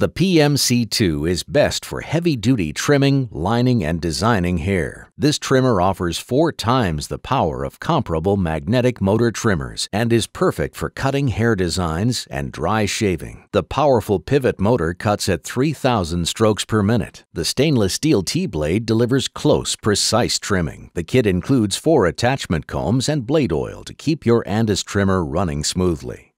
The PMC2 is best for heavy-duty trimming, lining, and designing hair. This trimmer offers four times the power of comparable magnetic motor trimmers and is perfect for cutting hair designs and dry shaving. The powerful pivot motor cuts at 3,000 strokes per minute. The stainless steel T-blade delivers close, precise trimming. The kit includes four attachment combs and blade oil to keep your Andis trimmer running smoothly.